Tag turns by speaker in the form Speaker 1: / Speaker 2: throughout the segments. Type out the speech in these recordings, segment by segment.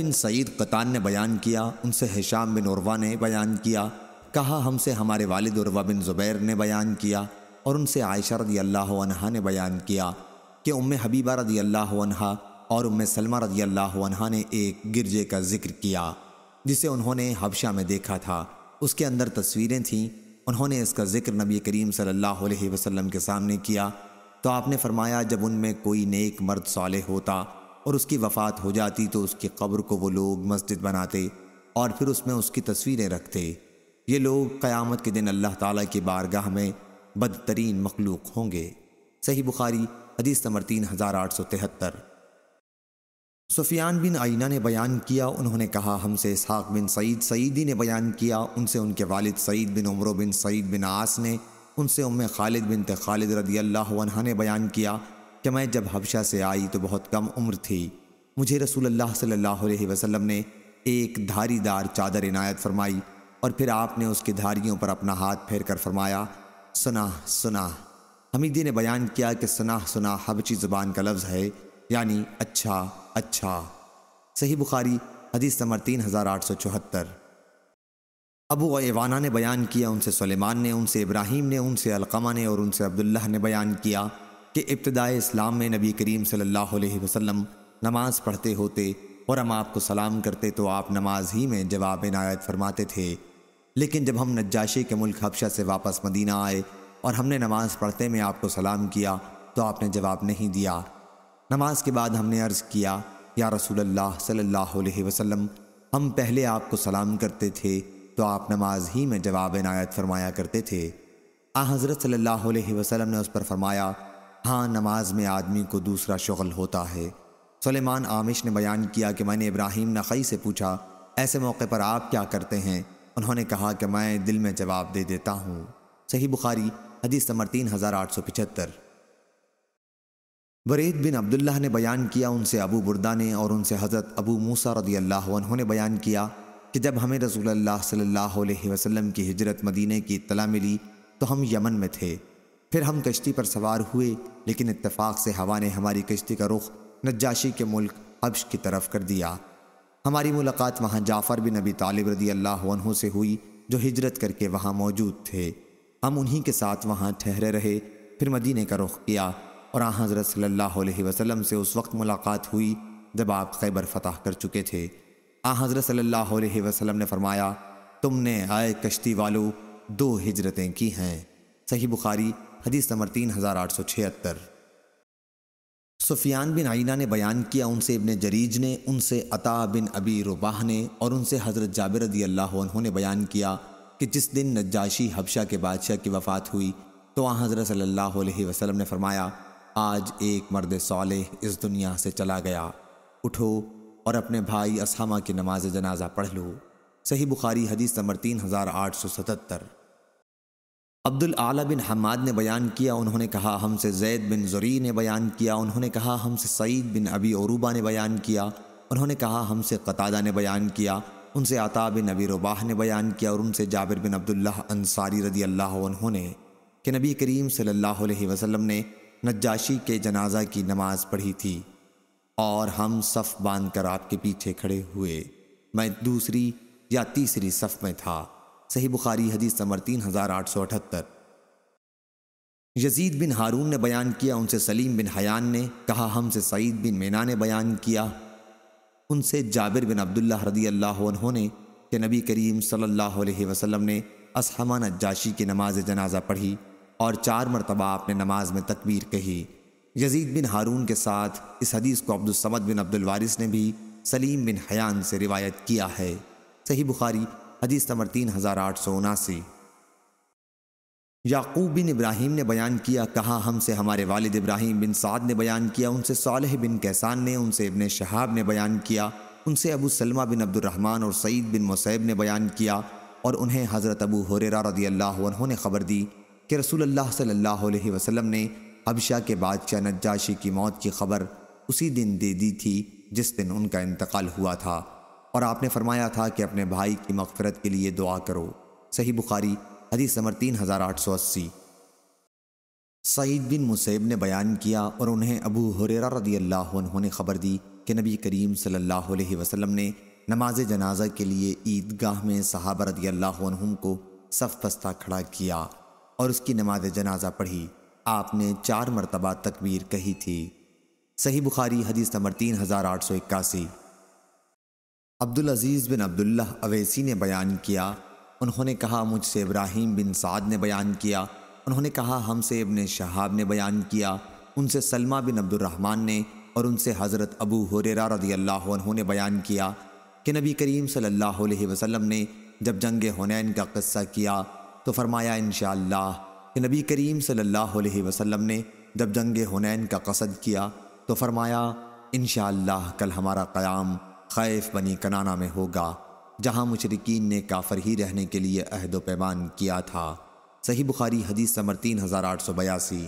Speaker 1: बिन सईद कतान ने बयान किया उनसे हिशाम बिन उर्वा ने बयान किया कहा हमसे हमारे वालिद उर्वा बिन ज़ुबैर ने बयान किया और उनसे आयशा रदी अल्लाह अनहा ने बयान किया कि उम हबीबा रदी अल्लाह अनहा और उम सलमा रदी अल्लाह अनहा ने एक गिरजे का जिक्र किया जिसे उन्होंने हबशा में देखा था उसके अंदर तस्वीरें थीं उन्होंने इसका जिक्र नबी करीम सल्लल्लाहु अलैहि वसल्लम के सामने किया तो आपने फरमाया जब उनमें कोई नेक मर्द साले होता और उसकी वफ़ात हो जाती तो उसकी कब्र को वो लोग मस्जिद बनाते और फिर उसमें उसकी तस्वीरें रखते ये लोग क़यामत के दिन अल्लाह ताला की बारगाह में बदतरीन मखलूक होंगे सही बुखारी हदीस नंबर तीन हज़ार आठ सौ तिहत्तर सुफियान बिन आइना ने बयान किया उन्होंने कहा हमसे इसहाक बिन सईद सईदी ने बयान किया उनसे उनके वालिद सईद बिन उमर बिन सईद बिन आस ने उनसे उम खालिद बिन खालिद रदी अल्लाह ने बयान किया कि मैं जब हबशा से आई तो बहुत कम उम्र थी मुझे रसूल अल्लाह सल्लल्लाहु अलैहि वसल्लम ने एक धारीदार चादर इनायत फरमाई और फिर आपने उसकी धारियों पर अपना हाथ फेर कर फरमाया सुना सुना हमीदी ने बयान किया कि सुनाह सुनाह हबची ज़बान का लफ्ज़ है यानी अच्छा अच्छा सही बुखारी हदीस नंबर तीन हज़ार आठ सौ चौहत्तर अबू एवाना ने बयान किया उनसे सलेमान ने उनसे इब्राहिम ने उनसे अलकमा ने और उनसे अब्दुल्ला ने बयान किया कि इब्तदाई इस्लाम में नबी करीम सल्लल्लाहु अलैहि वसल्लम नमाज पढ़ते होते और हम आपको सलाम करते तो आप नमाज ही में जवाब इनायत फरमाते थे लेकिन जब हम नजाशी के मुल्क हबशा से वापस मदीना आए और हमने नमाज पढ़ते में आपको सलाम किया तो आपने जवाब नहीं दिया नमाज के बाद हमने अर्ज़ किया या रसूल सल्लल्लाहु अलैहि वसल्लम हम पहले आपको सलाम करते थे तो आप नमाज ही में जवाब इनायत फरमाया करते थे आ हज़रत सल्लल्लाहु अलैहि वसल्लम ने उस पर फरमाया हाँ नमाज में आदमी को दूसरा शगल होता है सलेमान आमिश ने बयान किया कि मैंने इब्राहिम नखई से पूछा ऐसे मौके पर आप क्या करते हैं उन्होंने कहा कि मैं दिल में जवाब दे देता हूँ सही बुखारी हदीस नंबर तीन हज़ार आठ सौ पिछहत्तर बरीद बिन अब्दुल्ला ने बयान किया उनसे अबू बुरदा ने और उनसे हज़रत अबू मूसा रदी अल्लाह उन्होंने बयान किया कि जब हमें रसूल अल्लाह सल्लल्लाहु अलैहि वसल्लम की हिजरत मदीने की इतला मिली तो हम यमन में थे फिर हम कश्ती पर सवार हुए लेकिन इत्तेफाक से हवा ने हमारी कश्ती का रुख नजाशी के मुल्क हब्श की तरफ कर दिया हमारी मुलाकात वहाँ जाफ़र बिन नबी तालिब रदी अल्लाह से हुई जो हिजरत करके वहाँ मौजूद थे हम उन्हीं के साथ वहाँ ठहरे रहे फिर मदीने का रुख किया और आ हज़रत सल्ला वसलम से उस वक्त मुलाकात हुई जब आप खैबर फतह कर चुके थे आ हज़रत सल्ला वसलम ने फरमाया तुमने आए कश्ती वालों दो हिजरतें की हैं सही बुखारी हदीस नंबर तीन हज़ार आठ सौ छिहत्तर सुफियान बिन आइना ने बयान किया उनसे इबन जरीज ने उनसे अता बिन अबी रुबाह ने और उनसे हज़रत जाबिर रदी अल्लाह ने बयान किया कि जिस दिन नजाशी हबशा के बादशाह की वफ़ात हुई तो वहाँ हज़रत अलैहि वसलम ने फ़रमाया आज एक मर्द साल इस दुनिया से चला गया उठो और अपने भाई असामा की नमाज जनाजा पढ़ लो सही बुखारी हदीस नंबर तीन हज़ार आठ सौ सतहत्तर अब्दुल आला बिन हमाद ने बयान किया उन्होंने कहा हमसे जैद बिन जुरी ने बयान किया उन्होंने कहा हमसे सईद बिन अबी औरूबा ने बयान किया उन्होंने कहा हमसे कतादा ने बयान किया उनसे आता बिन नबी रबाह ने बयान किया और उनसे जाबिर बिन अब्दुल्ला अंसारी रदी अल्लाह उन्होंने कि नबी करीम सल्लल्लाहु अलैहि वसल्लम ने नजाशी के जनाजा की नमाज़ पढ़ी थी और हम सफ़ बांध कर आपके पीछे खड़े हुए मैं दूसरी या तीसरी सफ़ में था सही बुखारी हदीस समर तीन हज़ार आठ सौ अठहत्तर यजीद बिन हारून ने बयान किया उनसे सलीम बिन हयान ने कहा हमसे सईद बिन मीना ने बयान किया उनसे जाबिर बिन अब्दुल्ला रदी अल्लाह ने कि नबी करीम सल्लल्लाहु अलैहि वसल्लम ने असहमान जाशी की नमाज जनाजा पढ़ी और चार मरतबा आपने नमाज में तकबीर कही यजीद बिन हारून के साथ इस हदीस को अब्दुलसमद बिन अब्दुलवारिस ने भी सलीम बिन हयान से रिवायत किया है सही बुखारी हदीस नंबर तीन हज़ार आठ सौ उनासी याकूब बिन इब्राहिम ने बयान किया कहा हमसे हमारे वालिद इब्राहिम बिन साद ने बयान किया उनसे सालह बिन कैसान ने उनसे इबन शहाब ने बयान किया उनसे अबू सलमा बिन अब्दुलरहमान और सईद बिन मुसैब ने बयान किया और उन्हें हज़रत अबू हुरेरा रदी अल्लाह ने ख़बर दी कि रसूल अल्लाह सल्लल्लाहु अलैहि वसल्लम ने हबशा के बादशाह नज्जाशी की मौत की खबर उसी दिन दे दी थी जिस दिन उनका इंतकाल हुआ था और आपने फरमाया था कि अपने भाई की मगफरत के लिए दुआ करो सही बुखारी हदीस नंबर तीन हज़ार आठ सौ अस्सी सईद बिन मुसैब ने बयान किया और उन्हें अबू हुरेरा रदी अल्लाह ने खबर दी कि नबी करीम सल्लल्लाहु अलैहि वसल्लम ने नमाज जनाजा के लिए ईदगाह में सहाबा रदी अल्लाह को सफ पस्ता खड़ा किया और उसकी नमाज जनाजा पढ़ी आपने चार मरतबा तकबीर कही थी सही बुखारी हदीस नंबर तीन हज़ार आठ सौ इक्यासी अब्दुल अजीज़ बिन अब्दुल्ल अवैसी ने बयान किया उन्होंने कहा मुझसे इब्राहिम बिन साद ने बयान किया उन्होंने कहा हमसे इबन शहाब ने बयान किया उनसे सलमा बिन अब्दुलरहमान ने और उनसे हज़रत अबू हुरेरा रदी अल्लाह ने बयान किया कि नबी करीम सल्लल्लाहु अलैहि वसल्लम ने जब जंग हुनैन का किस्सा किया तो फरमाया इन कि नबी करीम सल्लल्लाहु अलैहि वसल्लम ने जब जंग हुनैन का कसद किया तो फरमाया इन कल हमारा क़याम खैफ बनी कनाना में होगा जहाँ मुशरकिन ने काफर ही रहने के लिए अहद पैमान किया था सही बुखारी हदीस समर तीन हज़ार आठ सौ बयासी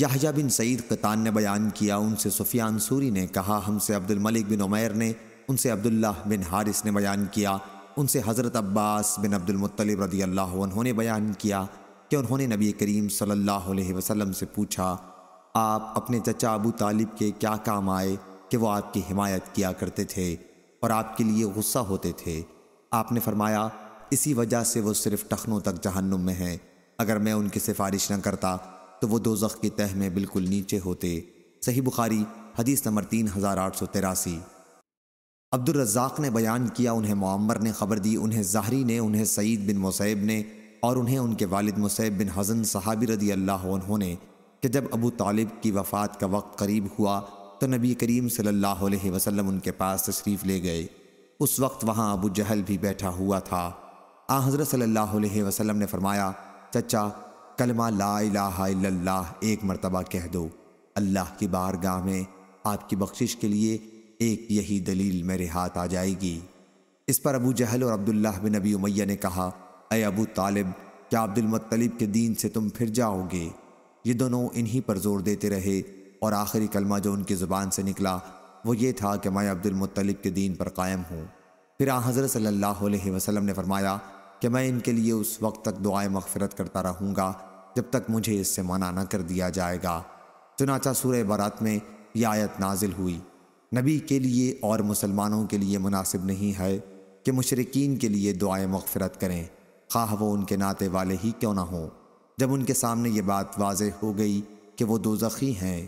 Speaker 1: याहजा बिन सईद कतान ने बयान किया उनसे सुफियान सूरी ने कहा हमसे अब्दुल मलिक बिन उमैर ने उनसे अब्दुल्ला बिन हारिस ने बयान किया उनसे हज़रत अब्बास बिन अब्दुलमतलब रदी अल्लाह उन्होंने बयान किया कि उन्होंने नबी करीम सल्लल्लाहु अलैहि वसल्लम से पूछा आप अपने चचा अबू तालिब के क्या काम आए कि वो आपकी हिमायत किया करते थे और आपके लिए गुस्सा होते थे आपने फरमाया इसी वजह से वो सिर्फ टखनों तक जहन्नुम में है अगर मैं उनकी सिफारिश न करता तो वो दोजख की तह में बिल्कुल नीचे होते सही बुखारी हदीस नंबर तीन हज़ार आठ सौ तिरासी अब्दुलरजाक ने बयान किया उन्हें मम्मर ने खबर दी उन्हें जहरी ने उन्हें सईद बिन मुसैब ने और उन्हें उनके वालिद मुसैब बिन हजन सहाबी रदी अल्लाह ने कि जब अबू तालिब की वफ़ात का वक्त करीब हुआ तो नबी करीम सल्लल्लाहु अलैहि वसल्लम उनके पास तशरीफ़ ले गए उस वक्त वहाँ अबू जहल भी बैठा हुआ था आ हज़रत सल्लल्लाहु अलैहि वसल्लम ने फरमाया चचा कलमा ला इलाहा एक मरतबा कह दो अल्लाह की बारगाह में आपकी बख्शिश के लिए एक यही दलील मेरे हाथ आ जाएगी इस पर अबू जहल और अब्दुल्ला बिन नबी उमैया ने कहा अय अबू तालिब क्या अब्दुलमतलब के दीन से तुम फिर जाओगे ये दोनों इन्हीं पर जोर देते रहे और आखिरी कलमा जो उनकी ज़ुबान से निकला वो ये था कि मैं अब्दुलमतलब के दीन पर कायम हूँ फिर आ हज़रत सल्ला वसलम ने फरमाया कि मैं इनके लिए उस वक्त तक दुआ मगफरत करता रहूँगा जब तक मुझे इससे मना न कर दिया जाएगा चुनाचा सूर बारात में यह आयत नाजिल हुई नबी के लिए और मुसलमानों के लिए मुनासिब नहीं है कि मशरकिन के लिए दुआए मगफरत करें खाह वो उनके नाते वाले ही क्यों ना हों जब उनके सामने ये बात वाज हो गई कि वो दोजखी हैं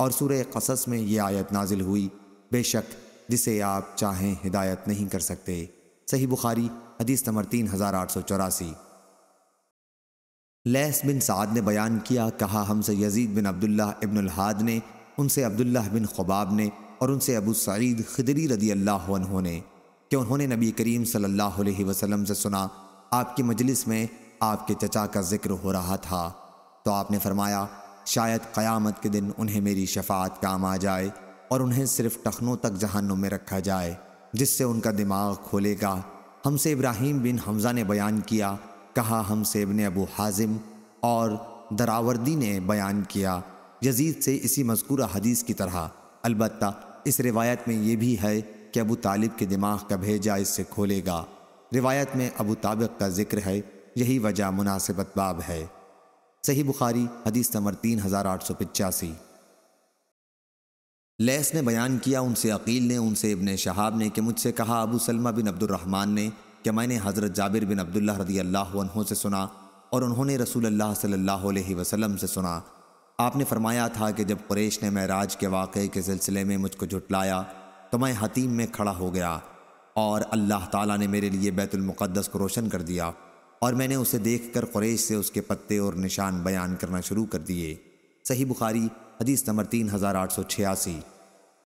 Speaker 1: और सूर्य कसस में ये आयत नाजिल हुई बेशक जिसे आप चाहें हिदायत नहीं कर सकते सही बुखारी हदीस नंबर तीन हज़ार आठ सौ चौरासी लैस बिन साद ने बयान किया कहा हमसे यजीद बिन अब्दुल्ला इब्न ने उनसे अब्दुल्ला बिन खबाब ने और उनसे अबू सईद खदरी रदी अल्लाह ने कि उन्होंने नबी करीम सल्लल्लाहु अलैहि वसल्लम से सुना आपकी मजलिस में आपके चचा का जिक्र हो रहा था तो आपने फरमाया शायद क़यामत के दिन उन्हें मेरी शफात काम आ जाए और उन्हें सिर्फ टखनों तक जहन्नुम में रखा जाए जिससे उनका दिमाग खोलेगा हमसे इब्राहिम बिन हमज़ा ने बयान किया कहा हमसे इबन अबू हाजिम और दरावर्दी ने बयान किया यजीद से इसी मजकूर हदीस की तरह अलबत् इस रिवायत में यह भी है कि अबू तालिब के दिमाग का भेजा इससे खोलेगा रिवायत में अबू ताबिक का जिक्र है यही वजह मुनासिबत बाब है सही बुखारी हदीस नंबर तीन हज़ार आठ सौ पिचासी लैस ने बयान किया उनसे अकील ने उनसे इबन शहाब ने कि मुझसे कहा अबू सलमा बिन अब्दुलरहमान ने कि मैंने हज़रत जाबिर बिन अब्दुल्ला रदी अल्लाह से सुना और उन्होंने रसूल अल्लाह सल्लल्लाहु अलैहि वसल्लम से सुना आपने फरमाया था कि जब कुरेश ने महराज के वाक़े के सिलसिले में मुझको झुटलाया तो मैं हतीम में खड़ा हो गया और अल्लाह ताला ने मेरे लिए बैतुलमक़दस को रोशन कर दिया और मैंने उसे देखकर कुरैश से उसके पत्ते और निशान बयान करना शुरू कर दिए सही बुखारी हदीस नंबर तीन हज़ार आठ सौ छियासी